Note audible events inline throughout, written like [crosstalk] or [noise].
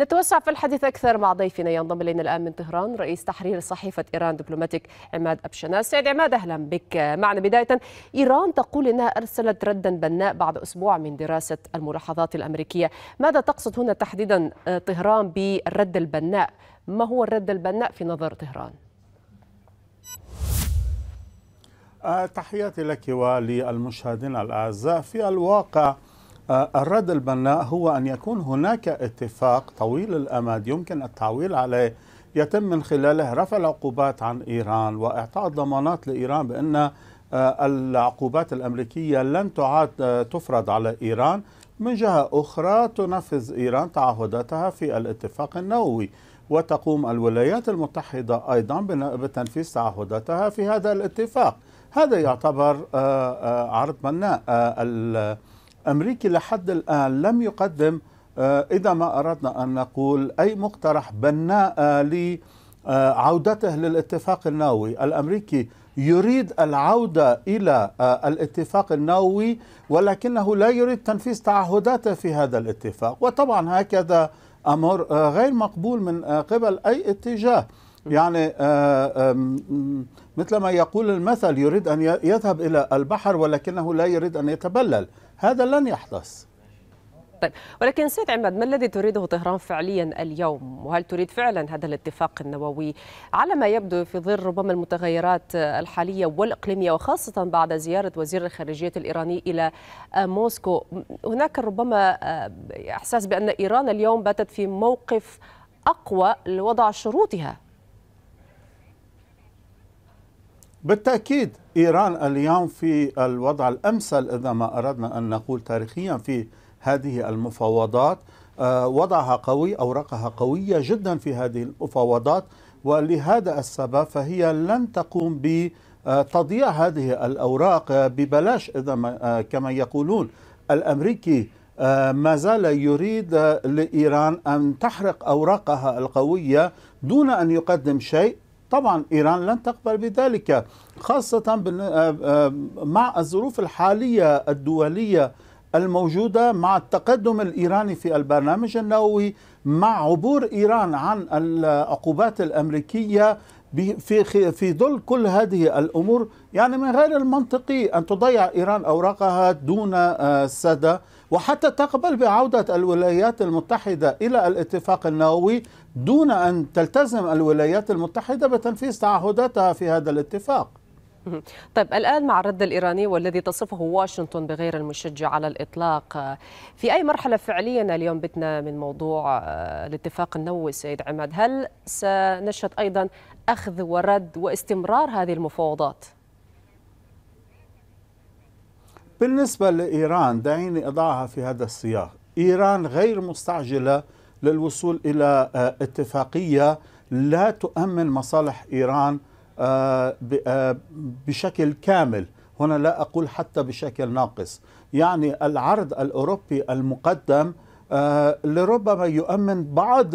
نتوسع في الحديث أكثر مع ضيفنا ينضم إلينا الآن من طهران رئيس تحرير صحيفة إيران دبلوماتيك عماد ابشنا سيد عماد أهلا بك معنا بداية إيران تقول إنها أرسلت ردا بناء بعد أسبوع من دراسة الملاحظات الأمريكية ماذا تقصد هنا تحديدا آه، طهران بالرد البناء ما هو الرد البناء في نظر طهران؟ آه، تحياتي لك وللمشاهدين الأعزاء في الواقع آه، الرد البناء هو أن يكون هناك اتفاق طويل الأمد يمكن التعويل عليه يتم من خلاله رفع العقوبات عن إيران وإعطاء ضمانات لإيران بأن آه، العقوبات الأمريكية لن تعاد آه، تفرض على إيران من جهة أخرى تنفذ إيران تعهداتها في الاتفاق النووي وتقوم الولايات المتحدة أيضا بتنفيذ تعهداتها في هذا الاتفاق هذا يعتبر عرض بناء أمريكي لحد الآن لم يقدم آه، إذا ما أردنا أن نقول أي مقترح بناء آه، لعودته للاتفاق النووي الأمريكي يريد العودة إلى آه، الاتفاق النووي ولكنه لا يريد تنفيذ تعهداته في هذا الاتفاق وطبعا هكذا أمر غير مقبول من قبل أي اتجاه يعني آه، مثل ما يقول المثل يريد أن يذهب إلى البحر ولكنه لا يريد أن يتبلل هذا لن يحدث طيب ولكن سيد عماد ما الذي تريده طهران فعليا اليوم وهل تريد فعلا هذا الاتفاق النووي على ما يبدو في ظل ربما المتغيرات الحاليه والاقليميه وخاصه بعد زياره وزير الخارجيه الايراني الى آه، موسكو هناك ربما آه، احساس بان ايران اليوم باتت في موقف اقوى لوضع شروطها بالتأكيد إيران اليوم في الوضع الأمثل إذا ما أردنا أن نقول تاريخيا في هذه المفاوضات آه، وضعها قوي أوراقها قوية جدا في هذه المفاوضات ولهذا السبب فهي لن تقوم بتضييع آه، هذه الأوراق آه، ببلاش إذا ما كما يقولون الأمريكي ما زال يريد لإيران أن تحرق أوراقها القوية دون أن يقدم شيء طبعا إيران لن تقبل بذلك خاصة آه، آه، مع الظروف الحالية الدولية الموجودة مع التقدم الإيراني في البرنامج النووي مع عبور إيران عن العقوبات الأمريكية في في ظل كل هذه الامور يعني من غير المنطقي ان تضيع ايران اوراقها دون آه، سدى وحتى تقبل بعوده الولايات المتحده الى الاتفاق النووي دون ان تلتزم الولايات المتحده بتنفيذ تعهداتها في هذا الاتفاق. [laughs] طيب الآن مع الرد الإيراني والذي تصفه واشنطن بغير المشجع على الإطلاق آه، في أي مرحلة فعليا اليوم بتنا من موضوع آه، الاتفاق النووي سيد عماد هل سنشهد أيضا أخذ ورد واستمرار هذه المفاوضات؟ بالنسبة لإيران دعيني أضعها في هذا السياق إيران غير مستعجلة للوصول إلى آه، اتفاقية لا تؤمن مصالح إيران آه، آه، بشكل كامل هنا لا أقول حتى بشكل ناقص يعني العرض الأوروبي المقدم لربما يؤمن بعض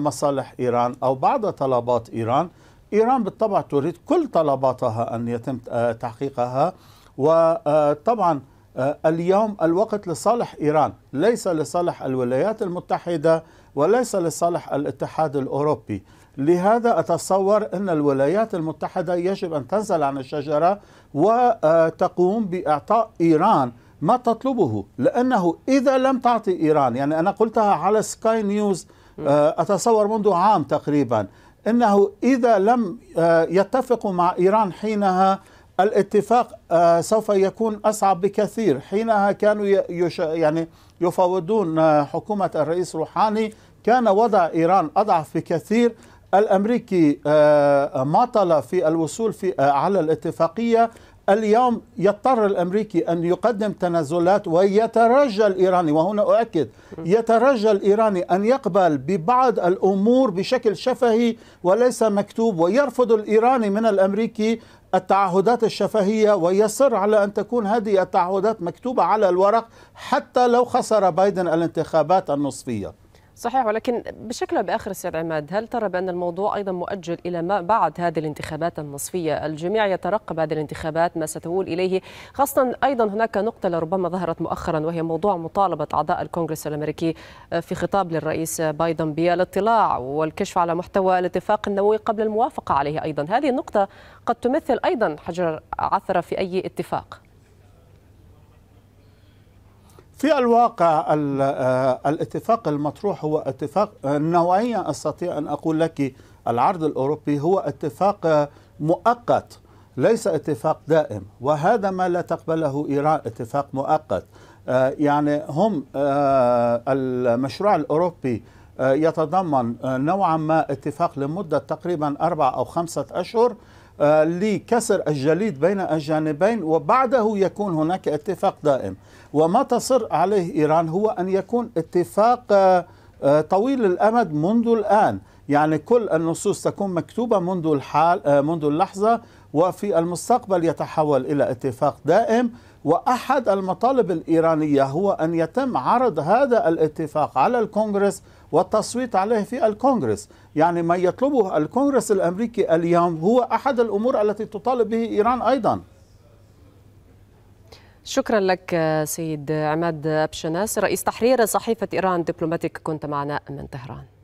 مصالح إيران أو بعض طلبات إيران إيران بالطبع تريد كل طلباتها أن يتم آه، تحقيقها وطبعا آه، آه، اليوم الوقت لصالح إيران ليس لصالح الولايات المتحدة وليس لصالح الاتحاد الأوروبي لهذا أتصور أن الولايات المتحدة يجب أن تنزل عن الشجرة وتقوم بإعطاء إيران ما تطلبه لأنه إذا لم تعطي إيران يعني أنا قلتها على سكاي نيوز أتصور منذ عام تقريباً انه اذا لم آه، يتفقوا مع ايران حينها الاتفاق آه، سوف يكون اصعب بكثير حينها كانوا يعني يفاوضون آه، حكومه الرئيس روحاني كان وضع ايران اضعف بكثير الامريكي ماطل في الوصول في على الاتفاقيه اليوم يضطر الامريكي ان يقدم تنازلات ويترجى الايراني وهنا اؤكد يترجى الايراني ان يقبل ببعض الامور بشكل شفهي وليس مكتوب ويرفض الايراني من الامريكي التعهدات الشفهية ويصر على أن تكون هذه التعهدات مكتوبة على الورق حتى لو خسر بايدن الانتخابات النصفية صحيح ولكن بشكل باخر سيد عماد هل ترى بان الموضوع ايضا مؤجل الى ما بعد هذه الانتخابات النصفيه الجميع يترقب هذه الانتخابات ما ستؤول اليه خاصه ايضا هناك نقطه لربما ظهرت مؤخرا وهي موضوع مطالبه اعضاء الكونغرس الامريكي آه، في خطاب للرئيس بايدن بالاطلاع والكشف على محتوى الاتفاق النووي قبل الموافقه عليه ايضا هذه النقطه قد تمثل ايضا حجر عثره في اي اتفاق في الواقع آه، الاتفاق المطروح هو اتفاق نوعيا استطيع ان اقول لك العرض الاوروبي هو اتفاق مؤقت ليس اتفاق دائم وهذا ما لا تقبله ايران اتفاق مؤقت آه، يعني هم آه، المشروع الاوروبي يتضمن نوعا ما اتفاق لمده تقريبا اربع او خمسه اشهر آه، لكسر الجليد بين الجانبين وبعده يكون هناك اتفاق دائم وما تصر عليه إيران هو أن يكون اتفاق آه، آه، طويل الأمد منذ الآن يعني كل النصوص تكون مكتوبة منذ الحال آه، منذ اللحظة وفي المستقبل يتحول إلى اتفاق دائم وأحد المطالب الإيرانية هو أن يتم عرض هذا الاتفاق على الكونغرس والتصويت عليه في الكونغرس يعني ما يطلبه الكونغرس الأمريكي اليوم هو أحد الأمور التي تطالب به إيران أيضا شكرا لك آه، سيد عماد أبشناس رئيس تحرير صحيفة إيران دبلوماتيك كنت معنا من طهران